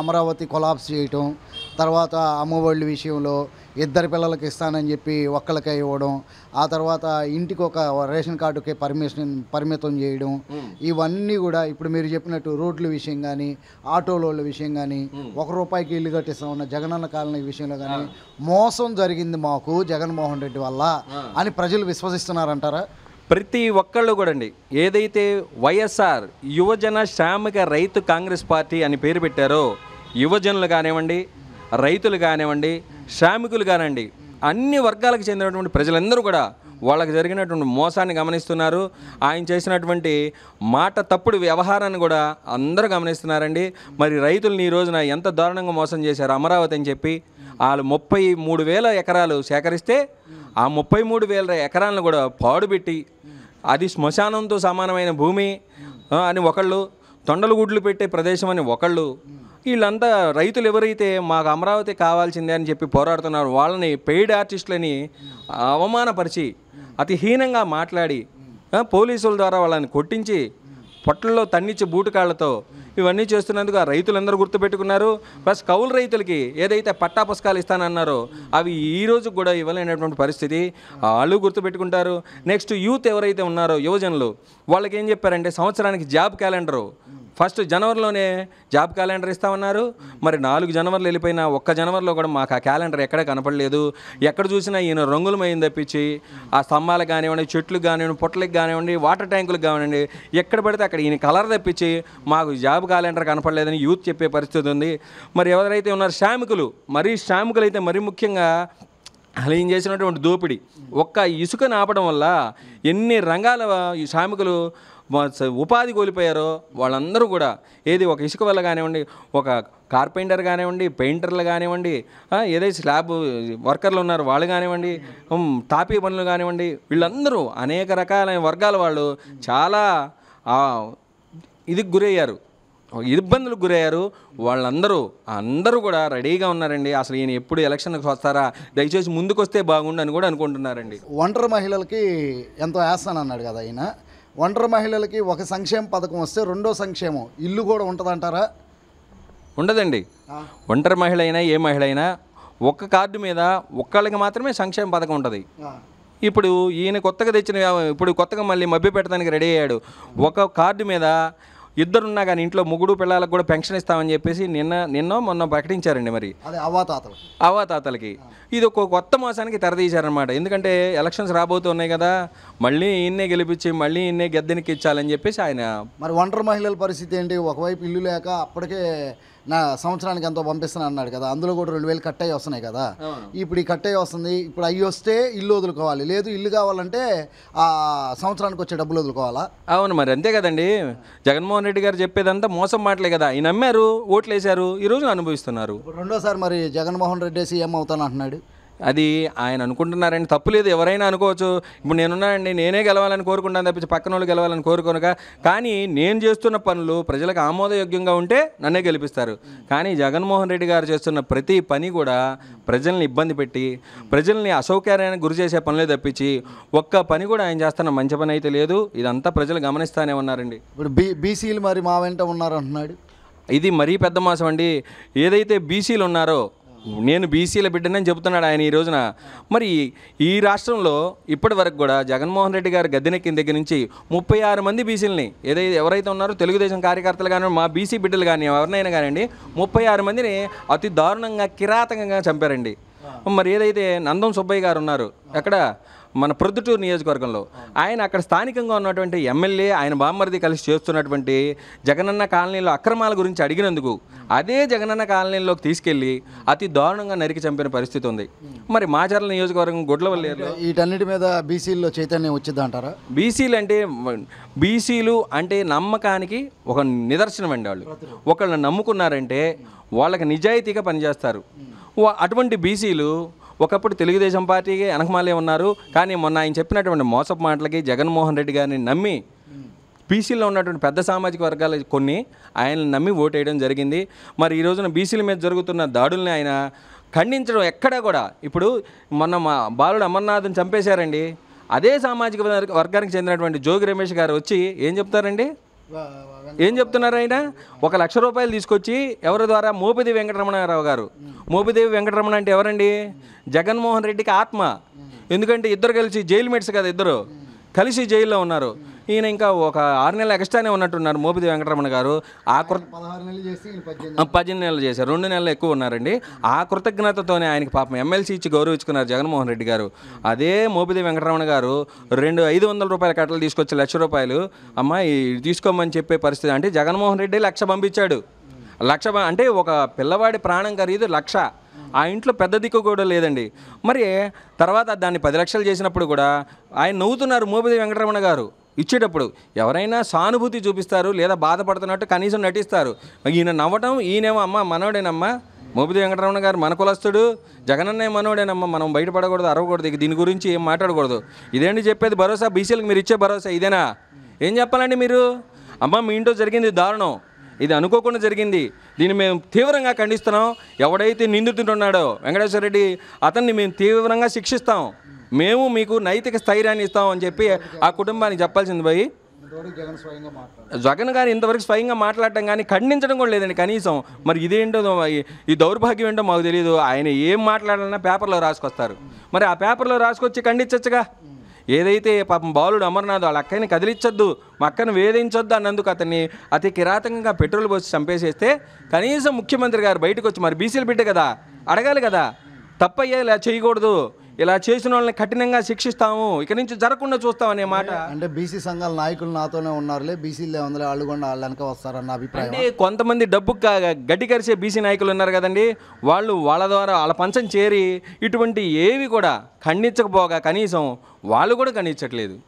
Amaravati collapse చేయటం తర్వాత అమ్మఒళ్ళు విషయంలో ఇద్దరు పిల్లలకి ఇస్తానని చెప్పి ఒక్కలకే ఇవ్వడం ఆ తర్వాత ఇంటికి ఒక రేషన్ కార్డుకే పర్మిషన్ పరిమితం చేయడం ఇవన్నీ కూడా ఇప్పుడు మీరు చెప్పినట్టు రోడ్ల విషయం కానీ ఆటోలోళ్ళ విషయం కానీ ఒక రూపాయికి ఇల్లు కట్టిస్తా ఉన్న జగనన్న కాలనీ విషయంలో కానీ మోసం జరిగింది మాకు జగన్మోహన్ రెడ్డి వల్ల అని ప్రజలు విశ్వసిస్తున్నారంటారా ప్రతి ఒక్కళ్ళు కూడా అండి ఏదైతే వైఎస్ఆర్ యువజన శ్రామిక రైతు కాంగ్రెస్ పార్టీ అని పేరు పెట్టారో యువజనులు కానివ్వండి రైతులు కానివ్వండి శ్రామికులు కానివ్వండి అన్ని వర్గాలకు చెందినటువంటి ప్రజలందరూ కూడా వాళ్ళకి జరిగినటువంటి మోసాన్ని గమనిస్తున్నారు ఆయన చేసినటువంటి మాట తప్పుడు వ్యవహారాన్ని కూడా అందరూ గమనిస్తున్నారండి మరి రైతులని ఈ రోజున ఎంత దారుణంగా మోసం చేశారు అమరావతి అని చెప్పి వాళ్ళు ముప్పై మూడు వేల ఎకరాలు సేకరిస్తే ఆ ముప్పై మూడు వేల ఎకరాలను కూడా పాడుపెట్టి అది శ్మశానంతో సమానమైన భూమి అని ఒకళ్ళు తొండలు గుడ్లు పెట్టే ప్రదేశం అని ఒకళ్ళు వీళ్ళంతా రైతులు ఎవరైతే మాకు అమరావతి కావాల్సిందే అని చెప్పి పోరాడుతున్నారు వాళ్ళని పెయిడ్ ఆర్టిస్టులని అవమానపరిచి అతి హీనంగా మాట్లాడి పోలీసుల ద్వారా వాళ్ళని కొట్టించి పొట్టల్లో తన్నిచ్చి కాళ్ళతో ఇవన్నీ చేస్తున్నందుకు ఆ రైతులందరూ గుర్తుపెట్టుకున్నారు ప్లస్ కౌలు రైతులకి ఏదైతే పట్టా పుస్తకాలు ఇస్తానన్నారో అవి ఈ రోజు కూడా ఇవ్వలేనటువంటి పరిస్థితి వాళ్ళు గుర్తుపెట్టుకుంటారు నెక్స్ట్ యూత్ ఎవరైతే ఉన్నారో యువజనులు వాళ్ళకి ఏం చెప్పారంటే సంవత్సరానికి జాబ్ క్యాలెండరు ఫస్ట్ జనవరిలోనే జాబ్ క్యాలెండర్ ఇస్తామన్నారు మరి నాలుగు జనవరిలో వెళ్ళిపోయిన ఒక్క జనవరిలో కూడా మాకు ఆ క్యాలెండర్ ఎక్కడ కనపడలేదు ఎక్కడ చూసినా ఈయన రంగులమైంది తప్పించి ఆ స్తంభాలకు కానివ్వండి చెట్లకు కానివ్వండి పొట్టలకు కానివ్వండి వాటర్ ట్యాంకులకు కానివ్వండి ఎక్కడ పడితే అక్కడ ఈయన కలర్ తప్పించి మాకు జాబ్ క్యాలెండర్ కనపడలేదని యూత్ చెప్పే పరిస్థితి ఉంది మరి ఎవరైతే ఉన్నారు శ్రామికులు మరీ శ్రామికులు అయితే మరీ ముఖ్యంగా అలా ఏం చేసినటువంటి దోపిడీ ఒక్క ఇసుకను ఆపడం వల్ల ఎన్ని రంగాల శ్రామికులు ఉపాధి కోల్పోయారో వాళ్ళందరూ కూడా ఏది ఒక ఇసుక వల్ల కానివ్వండి ఒక కార్పెంటర్ కానివ్వండి పెయింటర్లు కానివ్వండి ఏదైతే స్లాబ్ వర్కర్లు ఉన్నారు వాళ్ళు కానివ్వండి తాపీ పనులు కానివ్వండి వీళ్ళందరూ అనేక రకాలైన వర్గాల వాళ్ళు చాలా ఇది గురయ్యారు ఇబ్బందులకు గురయ్యారు వాళ్ళందరూ అందరూ కూడా రెడీగా ఉన్నారండి అసలు ఈయన ఎప్పుడు ఎలక్షన్కి వస్తారా దయచేసి ముందుకొస్తే బాగుండు అని కూడా అనుకుంటున్నారండి ఒంటరి మహిళలకి ఎంతో అన్నాడు కదా ఆయన ఒంటరి మహిళలకి ఒక సంక్షేమ పథకం వస్తే రెండో సంక్షేమం ఇల్లు కూడా ఉంటుందంటారా ఉండదండి ఒంటరి మహిళ అయినా ఏ మహిళ అయినా ఒక్క కార్డు మీద ఒక్కళ్ళకి మాత్రమే సంక్షేమ పథకం ఉంటుంది ఇప్పుడు ఈయన కొత్తగా తెచ్చిన ఇప్పుడు కొత్తగా మళ్ళీ మభ్య పెట్టడానికి రెడీ అయ్యాడు ఒక కార్డు మీద ఇద్దరున్నా కానీ ఇంట్లో ముగ్గురు పిల్లలకు కూడా పెన్షన్ ఇస్తామని చెప్పేసి నిన్న నిన్నో మొన్న ప్రకటించారండి మరి అవాతాతలకి అవాతాతలకి ఇది ఒక కొత్త మోసానికి తెరదీశారనమాట ఎందుకంటే ఎలక్షన్స్ రాబోతున్నాయి కదా మళ్ళీ ఈయన్నే గెలిపించి మళ్ళీ ఈయన్నే గద్దెనికి ఇచ్చాలని చెప్పేసి ఆయన మరి ఒంటరి మహిళల పరిస్థితి ఏంటి ఒకవైపు ఇల్లు లేక అప్పటికే నా సంవత్సరానికి ఎంతో పంపిస్తాను అన్నాడు కదా అందులో కూడా రెండు వేలు కట్ అయ్యి వస్తున్నాయి కదా ఇప్పుడు ఈ కట్ అయ్యి వస్తుంది ఇప్పుడు అయ్యి వస్తే ఇల్లు వదులుకోవాలి లేదు ఇల్లు కావాలంటే ఆ సంవత్సరానికి వచ్చే డబ్బులు వదులుకోవాలా అవును మరి అంతే కదండి జగన్మోహన్ రెడ్డి గారు చెప్పేదంతా మోసం మాటలే కదా ఈయన నమ్మారు ఓట్లు వేశారు ఈరోజు అనుభవిస్తున్నారు రెండోసారి మరి జగన్మోహన్ రెడ్డి సీఎం అవుతాను అంటున్నాడు అది ఆయన అనుకుంటున్నారండి తప్పు లేదు ఎవరైనా అనుకోవచ్చు ఇప్పుడు నేనున్నానండి నేనే గెలవాలని కోరుకుంటాను తప్పించి పక్కన వాళ్ళు గెలవాలని కోరుకోనుక కానీ నేను చేస్తున్న పనులు ప్రజలకు ఆమోదయోగ్యంగా ఉంటే నన్నే గెలిపిస్తారు కానీ జగన్మోహన్ రెడ్డి గారు చేస్తున్న ప్రతి పని కూడా ప్రజల్ని ఇబ్బంది పెట్టి ప్రజల్ని అసౌకర్యానికి గురి చేసే పనులే తప్పించి ఒక్క పని కూడా ఆయన చేస్తున్న మంచి పని అయితే లేదు ఇదంతా ప్రజలు గమనిస్తానే ఉన్నారండి ఇప్పుడు బీ బీసీలు మరి మా వెంట ఉన్నారంటున్నాడు ఇది మరీ పెద్ద మాసం అండి ఏదైతే బీసీలు ఉన్నారో నేను బీసీల బిడ్డనని చెబుతున్నాడు ఆయన ఈ రోజున మరి ఈ రాష్ట్రంలో ఇప్పటి వరకు కూడా జగన్మోహన్ రెడ్డి గారు గద్దెనెక్కిన దగ్గర నుంచి ముప్పై ఆరు మంది బీసీలని ఏదైతే ఎవరైతే ఉన్నారో తెలుగుదేశం కార్యకర్తలు కానీ మా బీసీ బిడ్డలు కానీ ఎవరినైనా కానివ్వండి ముప్పై ఆరు మందిని అతి దారుణంగా కిరాతకంగా చంపారండి మరి ఏదైతే నందం సుబ్బయ్య గారు ఉన్నారు ఎక్కడ మన ప్రొద్దుటూరు నియోజకవర్గంలో ఆయన అక్కడ స్థానికంగా ఉన్నటువంటి ఎమ్మెల్యే ఆయన బామ్మర్ది కలిసి చేస్తున్నటువంటి జగనన్న కాలనీలో అక్రమాల గురించి అడిగినందుకు అదే జగనన్న కాలనీలోకి తీసుకెళ్లి అతి దారుణంగా నరికి చంపిన పరిస్థితి ఉంది మరి మాచర్ల నియోజకవర్గం గొడ్లవల్లి వీటన్నిటి మీద బీసీల్లో చైతన్యం వచ్చిందంటారా బీసీలు అంటే బీసీలు అంటే నమ్మకానికి ఒక నిదర్శనం అండి వాళ్ళు ఒకళ్ళని నమ్ముకున్నారంటే వాళ్ళకి నిజాయితీగా పనిచేస్తారు అటువంటి బీసీలు ఒకప్పుడు తెలుగుదేశం పార్టీకి వెనకమాలే ఉన్నారు కానీ మొన్న ఆయన చెప్పినటువంటి మోసపు మాటలకి జగన్మోహన్ రెడ్డి గారిని నమ్మి బీసీలో ఉన్నటువంటి పెద్ద సామాజిక వర్గాలు కొన్ని ఆయనను నమ్మి ఓటేయడం జరిగింది మరి ఈ రోజున బీసీల మీద జరుగుతున్న దాడుల్ని ఆయన ఖండించడం ఎక్కడా కూడా ఇప్పుడు మొన్న మా బాలుడు అమర్నాథ్ని చంపేశారండి అదే సామాజిక వర్గానికి చెందినటువంటి జోగి రమేష్ గారు వచ్చి ఏం చెప్తారండి ఏం చెప్తున్నారు ఆయన ఒక లక్ష రూపాయలు తీసుకొచ్చి ఎవరి ద్వారా మోపిదేవి వెంకటరమణారావు గారు మోపిదేవి వెంకటరమణ అంటే ఎవరండి జగన్మోహన్ రెడ్డికి ఆత్మ ఎందుకంటే ఇద్దరు కలిసి జైలు మెట్స్ కదా ఇద్దరు కలిసి జైల్లో ఉన్నారు ఈయన ఇంకా ఒక ఆరు నెలలు ఎక్స్ట్రానే ఉన్నట్టున్నారు మోపిది వెంకటరమణ గారు ఆ కృత పద్దెనిమిది నెలలు చేశారు రెండు నెలలు ఎక్కువ ఉన్నారండి ఆ కృతజ్ఞతతోనే ఆయనకి పాపం ఎమ్మెల్సీ ఇచ్చి గౌరవించుకున్నారు జగన్మోహన్ రెడ్డి గారు అదే మోపిది వెంకటరమణ గారు రెండు ఐదు వందల రూపాయల కట్టలు తీసుకొచ్చి లక్ష రూపాయలు అమ్మాయి తీసుకోమని చెప్పే పరిస్థితి అంటే జగన్మోహన్ రెడ్డి లక్ష పంపించాడు లక్ష అంటే ఒక పిల్లవాడి ప్రాణం ఖరీదు లక్ష ఆ ఇంట్లో పెద్ద దిక్కు కూడా లేదండి మరి తర్వాత దాన్ని పది లక్షలు చేసినప్పుడు కూడా ఆయన నవ్వుతున్నారు మోపిది వెంకటరమణ గారు ఇచ్చేటప్పుడు ఎవరైనా సానుభూతి చూపిస్తారు లేదా బాధపడుతున్నట్టు కనీసం నటిస్తారు ఈయన నవ్వటం ఈయనేమో అమ్మ మనోడేనమ్మా మోపిది వెంకటరమణ గారు మన కులస్తుడు జగనన్నయ్య మనోడేనమ్మా మనం బయటపడకూడదు అరవకూడదు ఇక దీని గురించి ఏం మాట్లాడకూడదు ఇదేంటి చెప్పేది భరోసా బీసీలకు మీరు ఇచ్చే భరోసా ఇదేనా ఏం చెప్పాలండి మీరు అమ్మ మీ ఇంట్లో జరిగింది దారుణం ఇది అనుకోకుండా జరిగింది దీన్ని మేము తీవ్రంగా ఖండిస్తున్నాం ఎవడైతే నిందుతుంటున్నాడో వెంకటేశ్వర రెడ్డి అతన్ని మేము తీవ్రంగా శిక్షిస్తాం మేము మీకు నైతిక స్థైర్యాన్ని ఇస్తామని చెప్పి ఆ కుటుంబానికి చెప్పాల్సింది పోయి జగన్ గారు ఇంతవరకు స్వయంగా మాట్లాడటం కానీ ఖండించడం కూడా లేదండి కనీసం మరి ఇదేంటో ఈ దౌర్భాగ్యం ఏంటో మాకు తెలియదు ఆయన ఏం మాట్లాడాలన్నా పేపర్లో రాసుకొస్తారు మరి ఆ పేపర్లో రాసుకొచ్చి ఖండించచ్చుగా ఏదైతే పాపం బాలుడు అమర్నాథ్ వాళ్ళ అక్కని కదిలించొద్దు మా అక్కను వేధించొద్దు అన్నందుకు అతన్ని అతి కిరాతకంగా పెట్రోల్ పోసి చంపేసేస్తే కనీసం ముఖ్యమంత్రి గారు బయటకు వచ్చి మరి బీసీలు బిడ్డ కదా అడగాలి కదా తప్పయ్యేలా చేయకూడదు ఇలా చేసిన వాళ్ళని కఠినంగా శిక్షిస్తాము ఇక నుంచి జరగకుండా చూస్తాం అనే మాట అంటే బీసీ సంఘాల నాయకులు నాతోనే ఉన్నారులే బీసీలే వందలే వాళ్ళు కూడా వస్తారన్న అభిప్రాయం అంటే కొంతమంది డబ్బు కరిచే బీసీ నాయకులు ఉన్నారు కదండి వాళ్ళు వాళ్ళ ద్వారా వాళ్ళ పంచం చేరి ఇటువంటి ఏవి కూడా ఖండించకపోగా కనీసం వాళ్ళు కూడా ఖండించట్లేదు